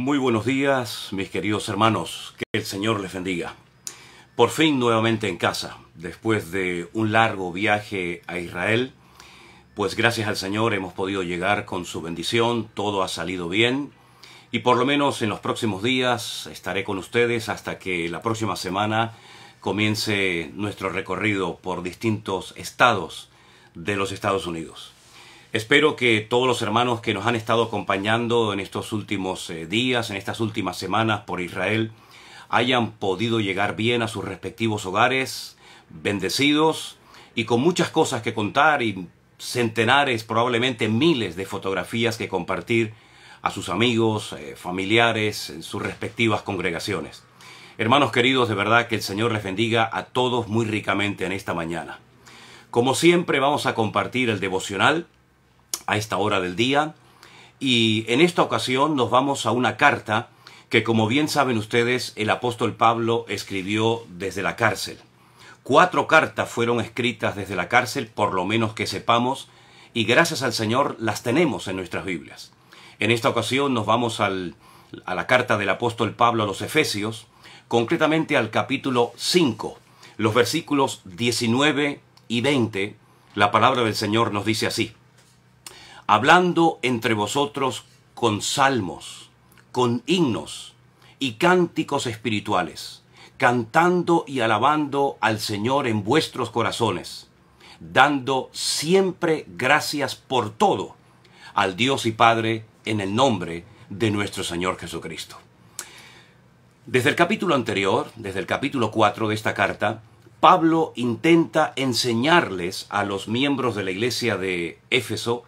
Muy buenos días, mis queridos hermanos, que el Señor les bendiga. Por fin nuevamente en casa, después de un largo viaje a Israel, pues gracias al Señor hemos podido llegar con su bendición, todo ha salido bien y por lo menos en los próximos días estaré con ustedes hasta que la próxima semana comience nuestro recorrido por distintos estados de los Estados Unidos. Espero que todos los hermanos que nos han estado acompañando en estos últimos eh, días, en estas últimas semanas por Israel, hayan podido llegar bien a sus respectivos hogares, bendecidos y con muchas cosas que contar y centenares, probablemente miles de fotografías que compartir a sus amigos, eh, familiares, en sus respectivas congregaciones. Hermanos queridos, de verdad que el Señor les bendiga a todos muy ricamente en esta mañana. Como siempre vamos a compartir el devocional a esta hora del día. Y en esta ocasión nos vamos a una carta que, como bien saben ustedes, el apóstol Pablo escribió desde la cárcel. Cuatro cartas fueron escritas desde la cárcel, por lo menos que sepamos, y gracias al Señor las tenemos en nuestras Biblias. En esta ocasión nos vamos a la carta del apóstol Pablo a los Efesios, concretamente al capítulo 5, los versículos 19 y 20, la palabra del Señor nos dice así hablando entre vosotros con salmos, con himnos y cánticos espirituales, cantando y alabando al Señor en vuestros corazones, dando siempre gracias por todo al Dios y Padre en el nombre de nuestro Señor Jesucristo. Desde el capítulo anterior, desde el capítulo 4 de esta carta, Pablo intenta enseñarles a los miembros de la iglesia de Éfeso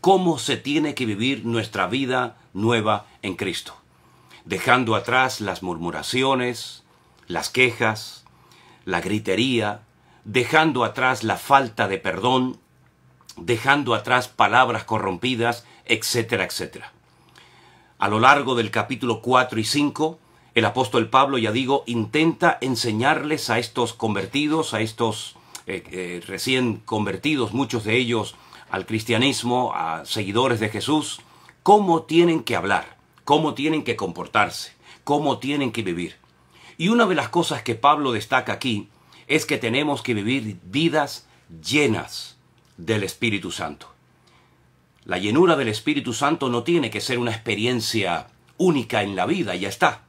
cómo se tiene que vivir nuestra vida nueva en Cristo, dejando atrás las murmuraciones, las quejas, la gritería, dejando atrás la falta de perdón, dejando atrás palabras corrompidas, etcétera, etcétera. A lo largo del capítulo 4 y 5, el apóstol Pablo, ya digo, intenta enseñarles a estos convertidos, a estos eh, eh, recién convertidos, muchos de ellos al cristianismo, a seguidores de Jesús, cómo tienen que hablar, cómo tienen que comportarse, cómo tienen que vivir. Y una de las cosas que Pablo destaca aquí es que tenemos que vivir vidas llenas del Espíritu Santo. La llenura del Espíritu Santo no tiene que ser una experiencia única en la vida, ya está,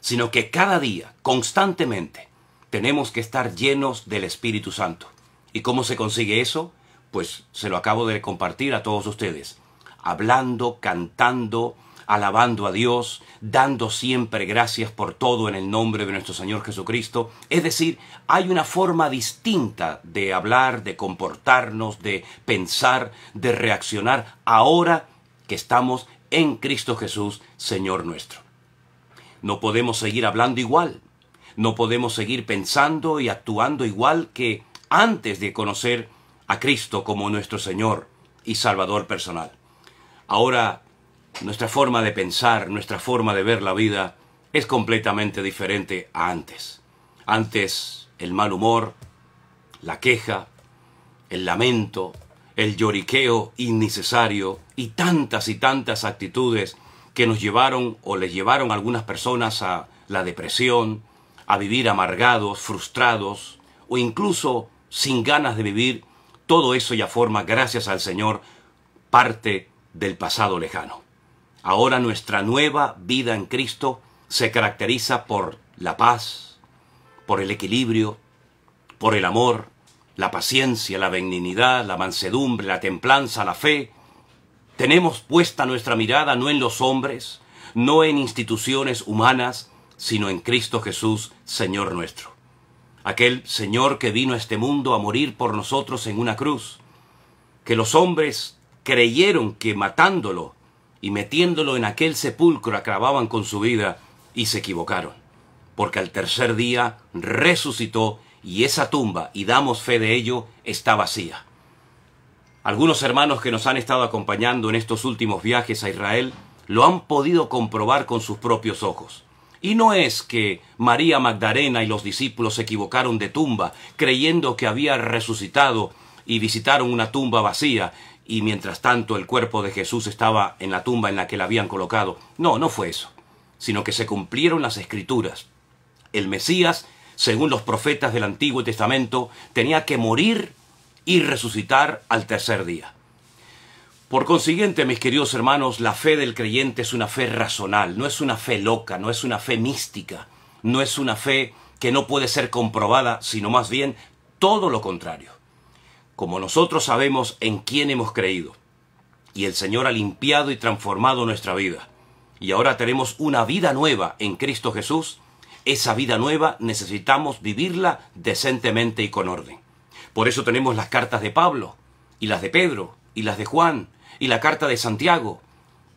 sino que cada día, constantemente, tenemos que estar llenos del Espíritu Santo. ¿Y cómo se consigue eso? pues se lo acabo de compartir a todos ustedes. Hablando, cantando, alabando a Dios, dando siempre gracias por todo en el nombre de nuestro Señor Jesucristo. Es decir, hay una forma distinta de hablar, de comportarnos, de pensar, de reaccionar ahora que estamos en Cristo Jesús, Señor nuestro. No podemos seguir hablando igual, no podemos seguir pensando y actuando igual que antes de conocer a Cristo como nuestro Señor y Salvador personal. Ahora, nuestra forma de pensar, nuestra forma de ver la vida es completamente diferente a antes. Antes, el mal humor, la queja, el lamento, el lloriqueo innecesario y tantas y tantas actitudes que nos llevaron o les llevaron a algunas personas a la depresión, a vivir amargados, frustrados o incluso sin ganas de vivir todo eso ya forma, gracias al Señor, parte del pasado lejano. Ahora nuestra nueva vida en Cristo se caracteriza por la paz, por el equilibrio, por el amor, la paciencia, la benignidad, la mansedumbre, la templanza, la fe. Tenemos puesta nuestra mirada no en los hombres, no en instituciones humanas, sino en Cristo Jesús, Señor nuestro aquel Señor que vino a este mundo a morir por nosotros en una cruz, que los hombres creyeron que matándolo y metiéndolo en aquel sepulcro acababan con su vida y se equivocaron, porque al tercer día resucitó y esa tumba, y damos fe de ello, está vacía. Algunos hermanos que nos han estado acompañando en estos últimos viajes a Israel lo han podido comprobar con sus propios ojos. Y no es que María Magdalena y los discípulos se equivocaron de tumba, creyendo que había resucitado y visitaron una tumba vacía, y mientras tanto el cuerpo de Jesús estaba en la tumba en la que la habían colocado. No, no fue eso, sino que se cumplieron las escrituras. El Mesías, según los profetas del Antiguo Testamento, tenía que morir y resucitar al tercer día. Por consiguiente, mis queridos hermanos, la fe del creyente es una fe razonal, no es una fe loca, no es una fe mística, no es una fe que no puede ser comprobada, sino más bien todo lo contrario. Como nosotros sabemos en quién hemos creído, y el Señor ha limpiado y transformado nuestra vida, y ahora tenemos una vida nueva en Cristo Jesús, esa vida nueva necesitamos vivirla decentemente y con orden. Por eso tenemos las cartas de Pablo, y las de Pedro, y las de Juan, y la carta de Santiago.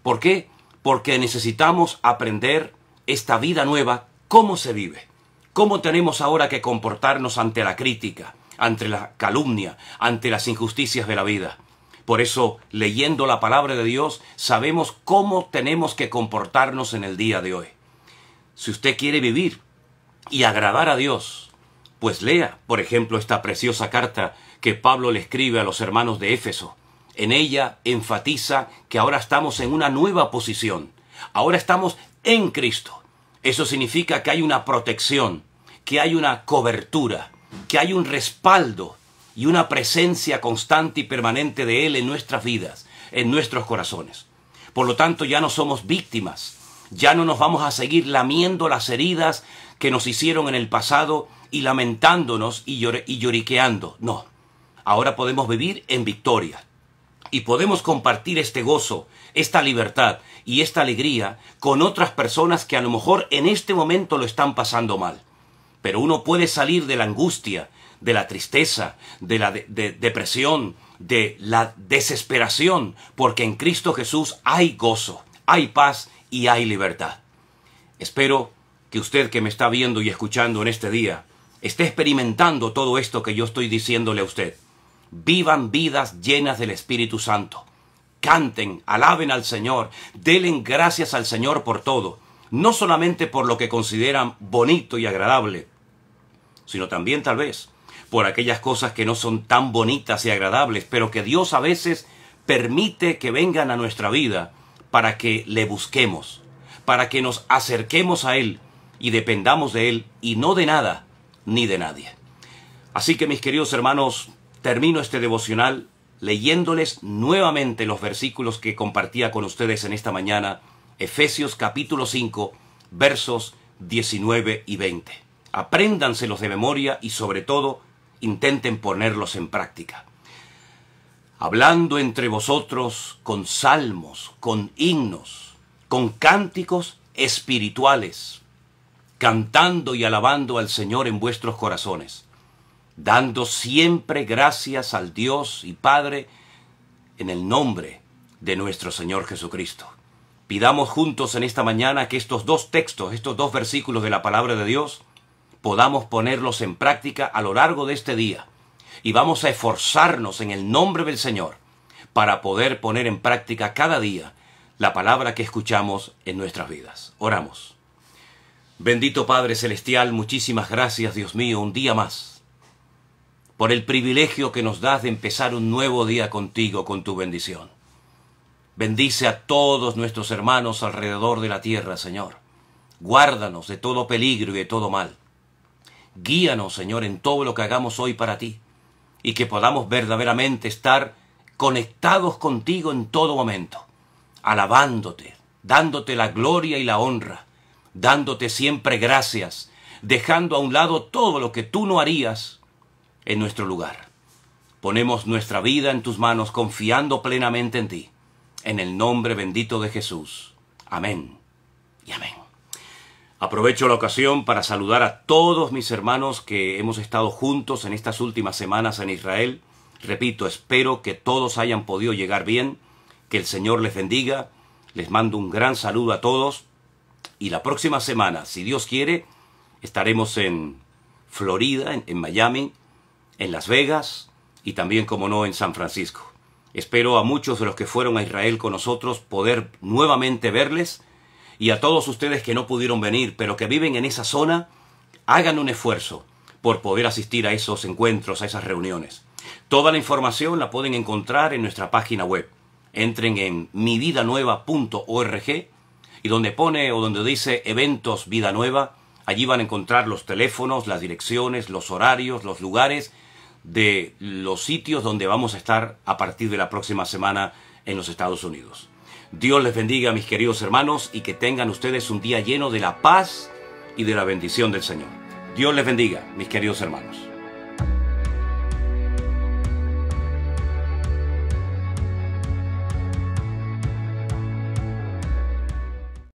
¿Por qué? Porque necesitamos aprender esta vida nueva, cómo se vive, cómo tenemos ahora que comportarnos ante la crítica, ante la calumnia, ante las injusticias de la vida. Por eso, leyendo la palabra de Dios, sabemos cómo tenemos que comportarnos en el día de hoy. Si usted quiere vivir y agradar a Dios, pues lea, por ejemplo, esta preciosa carta que Pablo le escribe a los hermanos de Éfeso, en ella enfatiza que ahora estamos en una nueva posición. Ahora estamos en Cristo. Eso significa que hay una protección, que hay una cobertura, que hay un respaldo y una presencia constante y permanente de Él en nuestras vidas, en nuestros corazones. Por lo tanto, ya no somos víctimas, ya no nos vamos a seguir lamiendo las heridas que nos hicieron en el pasado y lamentándonos y, lloriqueando. No, ahora podemos vivir en victoria y podemos compartir este gozo, esta libertad y esta alegría con otras personas que a lo mejor en este momento lo están pasando mal. Pero uno puede salir de la angustia, de la tristeza, de la depresión, de la desesperación, porque en Cristo Jesús hay gozo, hay paz y hay libertad. Espero que usted que me está viendo y escuchando en este día esté experimentando todo esto que yo estoy diciéndole a usted vivan vidas llenas del Espíritu Santo. Canten, alaben al Señor, denle gracias al Señor por todo, no solamente por lo que consideran bonito y agradable, sino también tal vez por aquellas cosas que no son tan bonitas y agradables, pero que Dios a veces permite que vengan a nuestra vida para que le busquemos, para que nos acerquemos a Él y dependamos de Él y no de nada ni de nadie. Así que mis queridos hermanos, termino este devocional leyéndoles nuevamente los versículos que compartía con ustedes en esta mañana, Efesios capítulo 5, versos 19 y 20. Apréndanselos de memoria y sobre todo intenten ponerlos en práctica. Hablando entre vosotros con salmos, con himnos, con cánticos espirituales, cantando y alabando al Señor en vuestros corazones dando siempre gracias al Dios y Padre en el nombre de nuestro Señor Jesucristo. Pidamos juntos en esta mañana que estos dos textos, estos dos versículos de la palabra de Dios, podamos ponerlos en práctica a lo largo de este día. Y vamos a esforzarnos en el nombre del Señor para poder poner en práctica cada día la palabra que escuchamos en nuestras vidas. Oramos. Bendito Padre Celestial, muchísimas gracias Dios mío, un día más por el privilegio que nos das de empezar un nuevo día contigo, con tu bendición. Bendice a todos nuestros hermanos alrededor de la tierra, Señor. Guárdanos de todo peligro y de todo mal. Guíanos, Señor, en todo lo que hagamos hoy para ti, y que podamos verdaderamente estar conectados contigo en todo momento, alabándote, dándote la gloria y la honra, dándote siempre gracias, dejando a un lado todo lo que tú no harías en nuestro lugar. Ponemos nuestra vida en tus manos confiando plenamente en ti. En el nombre bendito de Jesús. Amén y amén. Aprovecho la ocasión para saludar a todos mis hermanos que hemos estado juntos en estas últimas semanas en Israel. Repito, espero que todos hayan podido llegar bien, que el Señor les bendiga. Les mando un gran saludo a todos y la próxima semana, si Dios quiere, estaremos en Florida, en, Miami, en Las Vegas y también, como no, en San Francisco. Espero a muchos de los que fueron a Israel con nosotros poder nuevamente verles y a todos ustedes que no pudieron venir, pero que viven en esa zona, hagan un esfuerzo por poder asistir a esos encuentros, a esas reuniones. Toda la información la pueden encontrar en nuestra página web. Entren en mividanueva.org y donde pone o donde dice eventos vida nueva, allí van a encontrar los teléfonos, las direcciones, los horarios, los lugares de los sitios donde vamos a estar a partir de la próxima semana en los Estados Unidos. Dios les bendiga, mis queridos hermanos, y que tengan ustedes un día lleno de la paz y de la bendición del Señor. Dios les bendiga, mis queridos hermanos.